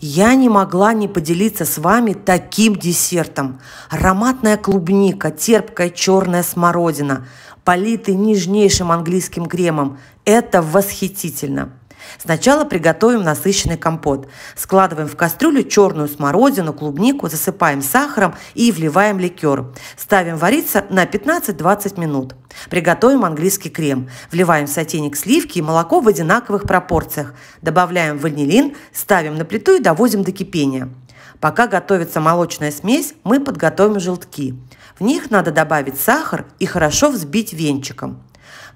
Я не могла не поделиться с вами таким десертом. Ароматная клубника, терпкая черная смородина, политый нежнейшим английским кремом. Это восхитительно. Сначала приготовим насыщенный компот. Складываем в кастрюлю черную смородину, клубнику, засыпаем сахаром и вливаем ликер. Ставим вариться на 15-20 минут. Приготовим английский крем. Вливаем в сотейник сливки и молоко в одинаковых пропорциях. Добавляем ванилин, ставим на плиту и доводим до кипения. Пока готовится молочная смесь, мы подготовим желтки. В них надо добавить сахар и хорошо взбить венчиком.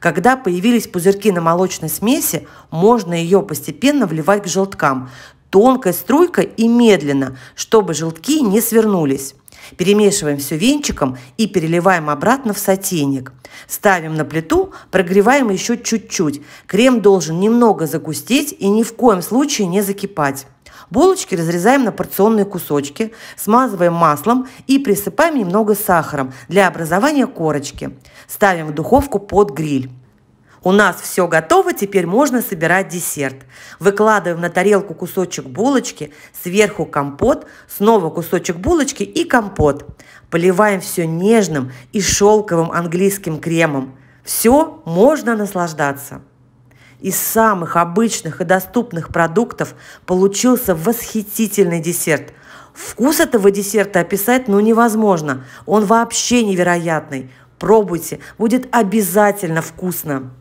Когда появились пузырьки на молочной смеси, можно ее постепенно вливать к желткам, тонкой струйкой и медленно, чтобы желтки не свернулись. Перемешиваем все венчиком и переливаем обратно в сотейник. Ставим на плиту, прогреваем еще чуть-чуть. Крем должен немного загустеть и ни в коем случае не закипать. Булочки разрезаем на порционные кусочки, смазываем маслом и присыпаем немного сахаром для образования корочки. Ставим в духовку под гриль. У нас все готово, теперь можно собирать десерт. Выкладываем на тарелку кусочек булочки, сверху компот, снова кусочек булочки и компот. Поливаем все нежным и шелковым английским кремом. Все можно наслаждаться. Из самых обычных и доступных продуктов получился восхитительный десерт. Вкус этого десерта описать ну невозможно. Он вообще невероятный. Пробуйте, будет обязательно вкусно.